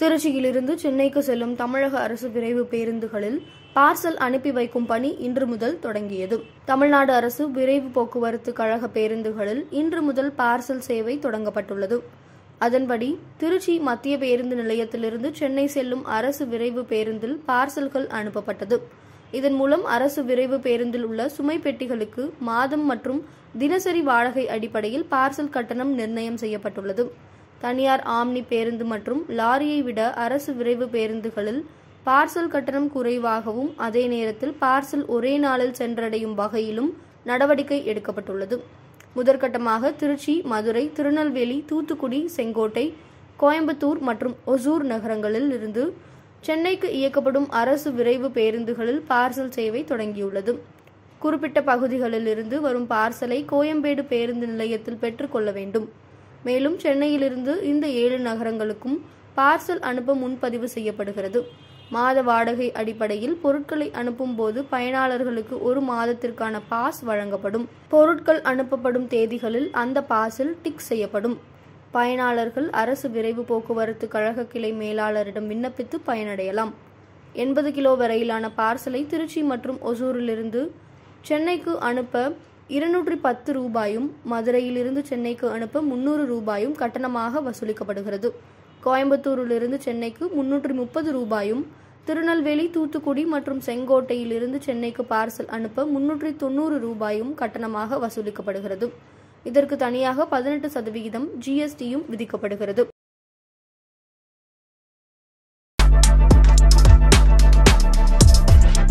திருச்சியிலிருந்து சென்னைக்கு செல்லும் தமிழக அரசு விரைவு பேருந்துகளில் பார்சல் அனுப்பி வைக்கும் பணி இன்று முதல் தொடங்கியது தமிழ்நாடு அரசு விரைவு போக்குவரத்து கழக பேருந்துகளில் இன்று முதல் பார்சல் சேவை தொடங்கப்பட்டுள்ளது அதன்படி திருச்சி மத்திய பேருந்து நிலையத்திலிருந்து சென்னை செல்லும் அரசு விரைவு பேருந்தில் பார்சல்கள் அனுப்பப்பட்டது இதன் மூலம் அரசு விரைவு பேருந்தில் உள்ள சுமை பெட்டிகளுக்கு மாதம் மற்றும் தினசரி வாடகை அடிப்படையில் பார்சல் கட்டணம் நிர்ணயம் செய்யப்பட்டுள்ளது தனியார் ஆம்னி பேருந்து மற்றும் லாரியை விட அரசு விரைவு பேருந்துகளில் பார்சல் கட்டணம் குறைவாகவும் அதே நேரத்தில் பார்சல் ஒரே நாளில் சென்றடையும் வகையிலும் நடவடிக்கை எடுக்கப்பட்டுள்ளது முதற்கட்டமாக திருச்சி மதுரை திருநெல்வேலி தூத்துக்குடி செங்கோட்டை கோயம்புத்தூர் மற்றும் ஒசூர் நகரங்களில் இருந்து சென்னைக்கு இயக்கப்படும் அரசு விரைவு பேருந்துகளில் பார்சல் சேவை தொடங்கியுள்ளது குறிப்பிட்ட பகுதிகளிலிருந்து வரும் பார்சலை கோயம்பேடு பேருந்து நிலையத்தில் பெற்றுக்கொள்ள வேண்டும் மேலும் சென்னையிலிருந்து இந்த ஏழு நகரங்களுக்கும் பார்சல் அனுப்ப முன்பதிவு செய்யப்படுகிறது மாத வாடகை அடிப்படையில் பொருட்களை அனுப்பும் போது பயனாளர்களுக்கு ஒரு மாதத்திற்கான பாஸ் வழங்கப்படும் பொருட்கள் அனுப்பப்படும் தேதிகளில் அந்த பாஸில் டிக் செய்யப்படும் பயனாளர்கள் அரசு விரைவு போக்குவரத்து கழக கிளை மேலாளரிடம் விண்ணப்பித்து பயனடையலாம் எண்பது கிலோ வரையிலான பார்சலை திருச்சி மற்றும் ஒசூரிலிருந்து சென்னைக்கு அனுப்ப இருநூற்றி பத்து ரூபாயும் மதுரையிலிருந்து சென்னைக்கு அனுப்ப முன்னூறு ரூபாயும் கட்டணமாக வசூலிக்கப்படுகிறது கோயம்புத்தூரிலிருந்து சென்னைக்கு முன்னூற்றி முப்பது ரூபாயும் திருநெல்வேலி தூத்துக்குடி மற்றும் செங்கோட்டையிலிருந்து சென்னைக்கு பார்சல் அனுப்ப முன்னூற்றி தொண்ணூறு ரூபாயும் கட்டணமாக வசூலிக்கப்படுகிறது இதற்கு தனியாக பதினெட்டு சதவிகிதம் ஜிஎஸ்டியும் விதிக்கப்படுகிறது